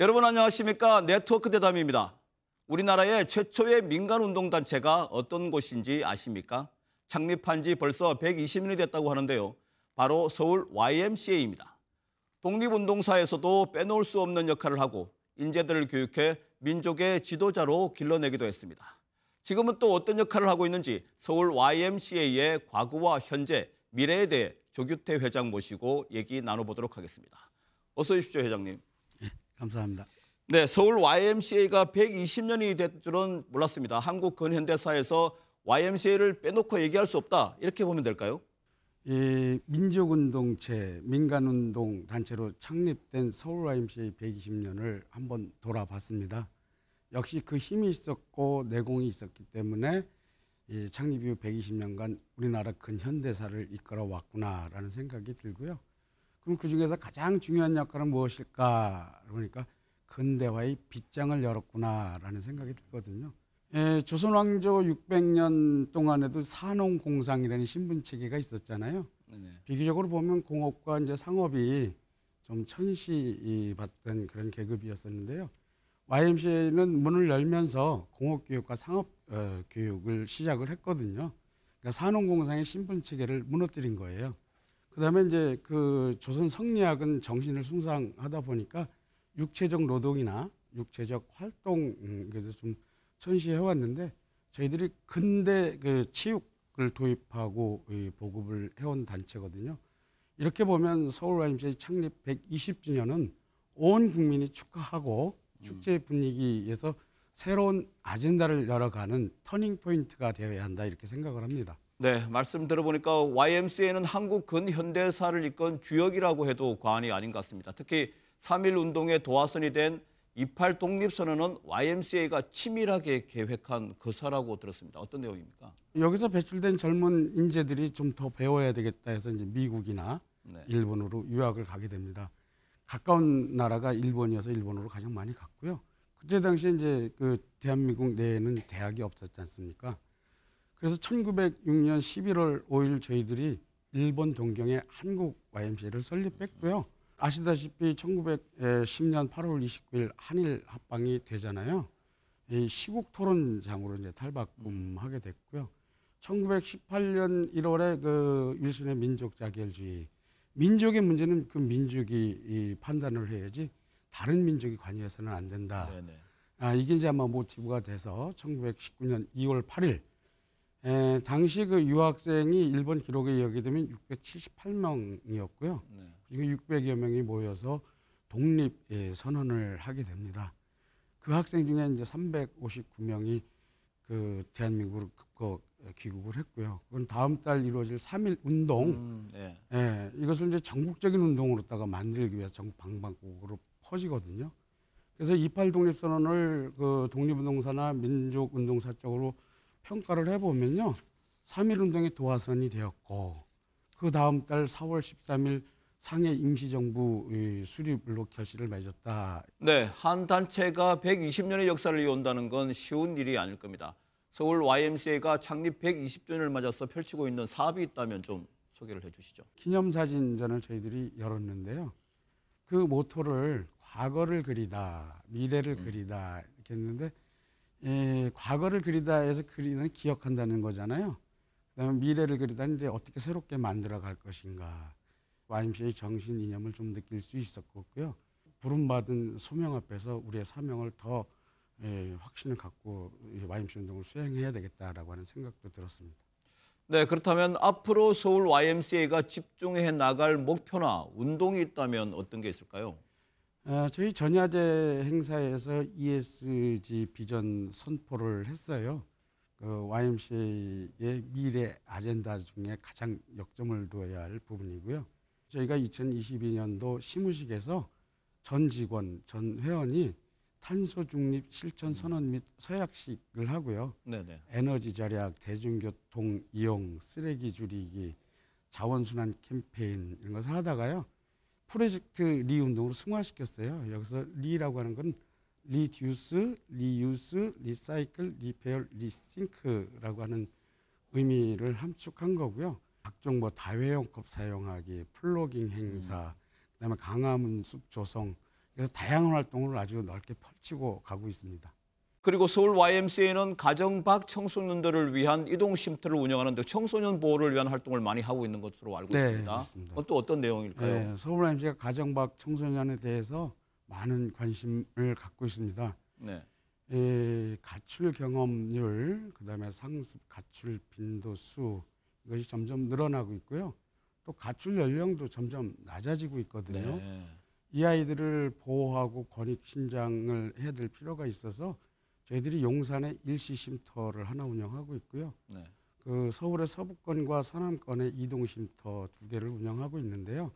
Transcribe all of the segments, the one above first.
여러분 안녕하십니까 네트워크 대담입니다. 우리나라의 최초의 민간 운동단체가 어떤 곳인지 아십니까? 창립한 지 벌써 120년이 됐다고 하는데요. 바로 서울 YMCA입니다. 독립운동사에서도 빼놓을 수 없는 역할을 하고 인재들을 교육해 민족의 지도자로 길러내기도 했습니다. 지금은 또 어떤 역할을 하고 있는지 서울 YMCA의 과거와 현재, 미래에 대해 조규태 회장 모시고 얘기 나눠보도록 하겠습니다. 어서 오십시오, 회장님. 감사합니다. 네, 서울 YMCA가 120년이 될 줄은 몰랐습니다. 한국 근현대사에서 YMCA를 빼놓고 얘기할 수 없다 이렇게 보면 될까요? 이 민족운동체, 민간운동 단체로 창립된 서울 YMCA 120년을 한번 돌아봤습니다. 역시 그 힘이 있었고 내공이 있었기 때문에 이 창립 이후 120년간 우리나라 근현대사를 이끌어 왔구나라는 생각이 들고요. 그럼 그 중에서 가장 중요한 역할은 무엇일까 그러니까 근대화의 빗장을 열었구나라는 생각이 들거든요. 예, 조선 왕조 600년 동안에도 산업 공상이라는 신분 체계가 있었잖아요. 네. 비교적으로 보면 공업과 이제 상업이 좀 천시받던 그런 계급이었었는데요. YMCA는 문을 열면서 공업교육과 상업교육을 어, 시작을 했거든요. 그러니까 산업공상의 신분체계를 무너뜨린 거예요. 그다음에 이제 그 조선 성리학은 정신을 숭상하다 보니까 육체적 노동이나 육체적 활동 음, 그래서 좀 천시해 왔는데 저희들이 근대 그 치육을 도입하고 보급을 해온 단체거든요. 이렇게 보면 서울 YMCA 창립 120주년은 온 국민이 축하하고 축제 음. 분위기에서 새로운 아젠다를 열어가는 터닝 포인트가 되어야 한다 이렇게 생각을 합니다. 네, 말씀 들어보니까 YMCA는 한국 근현대사를 이끈 주역이라고 해도 과언이 아닌 것 같습니다. 특히 3.1 운동의 도화선이 된28 독립선언은 YMCA가 치밀하게 계획한 거사라고 그 들었습니다. 어떤 내용입니까? 여기서 배출된 젊은 인재들이 좀 더 배워야 되겠다 해서 이제 미국이나 네. 일본으로 유학을 가게 됩니다. 가까운 나라가 일본이어서 일본으로 가장 많이 갔고요. 그때 당시에 이제 그 대한민국 내에는 대학이 없었지 않습니까? 그래서 1906년 11월 5일 저희들이 일본 동경에 한국 YMCA를 설립했고요. 아시다시피 1910년 8월 29일 한일 합방이 되잖아요. 이 시국 토론장으로 이제 탈바꿈하게 됐고요. 1918년 1월에 그 윌슨의 민족 자결주의 민족의 문제는 그 민족이 판단을 해야지 다른 민족이 관여해서는 안 된다. 네네. 아 이게 이제 아마 모티브가 돼서 1919년 2월 8일 에, 예, 당시 그 유학생이 일본 기록에 의하면 678명이었고요. 네. 600여 명이 모여서 독립 예, 선언을 하게 됩니다. 그 학생 중에 이제 359명이 그 대한민국으로 그 귀국을 했고요. 그건 다음 달 이루어질 3일 운동. 음, 네. 예, 이것을 이제 전국적인 운동으로다가 만들기 위해서 전국 방방곡곡으로 퍼지거든요. 그래서 28 독립선언을 그 독립운동사나 민족운동사 쪽으로 평가를 해보면요. 3.1 운동의 도화선이 되었고 그 다음 달 4월 13일 상해 임시정부 수립으로 결실을 맺었다. 네, 한 단체가 120년의 역사를 이어온다는 건 쉬운 일이 아닐 겁니다. 서울 YMCA가 창립 120주년을 맞아서 펼치고 있는 사업이 있다면 좀 소개를 해주시죠. 기념사진전을 저희들이 열었는데요. 그 모토를 과거를 그리다, 미래를 음. 그리다 이렇게 했는데 예, 과거를 그리다 해서 그리는 기억한다는 거잖아요. 그다음에 미래를 그리다 이제 어떻게 새롭게 만들어 갈 것인가. y m c 의 정신 이념을 좀 느낄 수 있었고요. 부름받은 소명 앞에서 우리의 사명을 더 예, 확신을 갖고 y m c 운동을 수행해야 되겠다라고 하는 생각도 들었습니다. 네, 그렇다면 앞으로 서울 YMCA가 집중해 나갈 목표나 운동이 있다면 어떤 게 있을까요? 어, 저희 전야제 행사에서 ESG 비전 선포를 했어요. 그 YMCA의 미래 아젠다 중에 가장 역점을 둬야 할 부분이고요. 저희가 2022년도 시무식에서 전 직원, 전 회원이 탄소 중립 실천 선언 및 서약식을 하고요. 네네. 에너지 절약, 대중교통 이용, 쓰레기 줄이기, 자원순환 캠페인 이런 것을 하다가요. 프로젝트 리 운동으로 승화시켰어요. 여기서 리라고 하는 건 리듀스, 리유스, 리사이클, 리페어, 리싱크라고 하는 의미를 함축한 거고요. 각종 뭐 다회용컵 사용하기, 플로깅 행사, 음. 그다음에 강화문 숲 조성 그래서 다양한 활동을 아주 넓게 펼치고 가고 있습니다. 그리고 서울 YMCA는 가정밖 청소년들을 위한 이동 쉼터를 운영하는 데 청소년 보호를 위한 활동을 많이 하고 있는 것으로 알고 네, 있습니다. 맞습니다. 또 어떤 내용일까요? 네, 서울 YMCA 가정밖 청소년에 대해서 많은 관심을 갖고 있습니다. 네. 예, 가출 경험률, 그다음에 상습 가출 빈도수 이것이 점점 늘어나고 있고요. 또 가출 연령도 점점 낮아지고 있거든요. 네. 이 아이들을 보호하고 권익 신장을 해야 될 필요가 있어서 저희들이 용산에 일시쉼터를 하나 운영하고 있고요. 네. 그 서울의 서부권과 서남권의 이동쉼터 두 개를 운영하고 있는데요.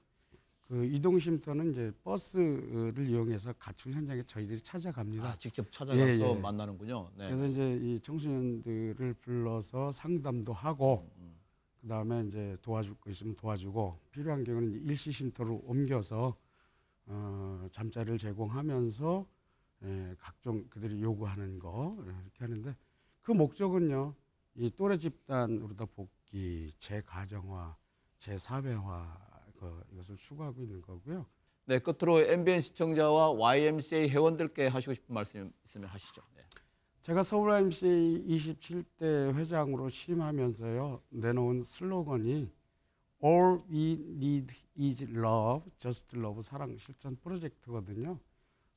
그 이동쉼터는 이제 버스를 이용해서 가출 현장에 저희들이 찾아갑니다. 아, 직접 예, 찾아가서 예, 예. 만나는군요. 네. 그래서 이제 이 청소년들을 불러서 상담도 하고 음, 음. 그다음에 이제 도와줄 거 있으면 도와주고 필요한 경우는 일시쉼터로 옮겨서 어, 잠자리를 제공하면서 예, 각종 그들이 요구하는 거 예, 이렇게 하는데 그 목적은요 이 또래 집단으로다 복귀, 재가정화, 재사회화 그 이것을 추구하고 있는 거고요. 네, 끝으로 MBN 시청자와 YMCA 회원들께 하시고 싶은 말씀 있으면 하시죠. 네. 제가 서울 YMCA 27대 회장으로 취임하면서요 내놓은 슬로건이 All we need is love, just love 사랑 실천 프로젝트거든요.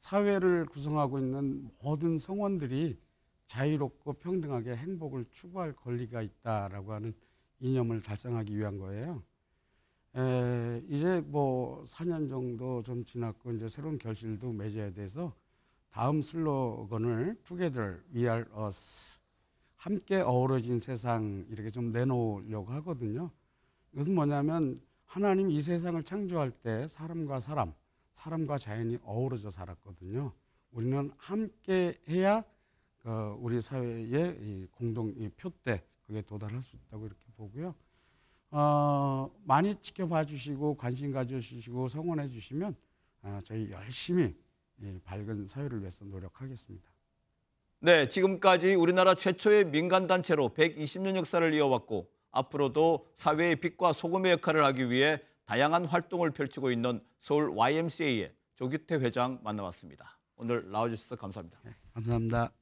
사회를 구성하고 있는 모든 성원들이 자유롭고 평등하게 행복을 추구할 권리가 있다라고 하는 이념을 달성하기 위한 거예요. 에, 이제 뭐 4년 정도 좀 지났고 이제 새로운 결실도 맺어야 돼서 다음 슬로건을 Together We Are Us 함께 어우러진 세상 이렇게 좀 내놓으려고 하거든요. 이것은 뭐냐면 하나님 이 세상을 창조할 때 사람과 사람 사람과 자연이 어우러져 살았거든요. 우리는 함께 해야 어, 우리 사회의 이 공동 이 표대 그게 도달할 수 있다고 이렇게 보고요. 어, 많이 지켜봐 주시고 관심 가져주시고 성원해 주시면 어, 저희 열심히 이 밝은 사회를 위해서 노력하겠습니다. 네, 지금까지 우리나라 최초의 민간단체로 120년 역사를 이어왔고 앞으로도 사회의 빛과 소금의 역할을 하기 위해 다양한 활동을 펼치고 있는 서울 YMCA의 조규태 회장 만나봤습니다. 오늘 나와주셔서 감사합니다. 네, 감사합니다.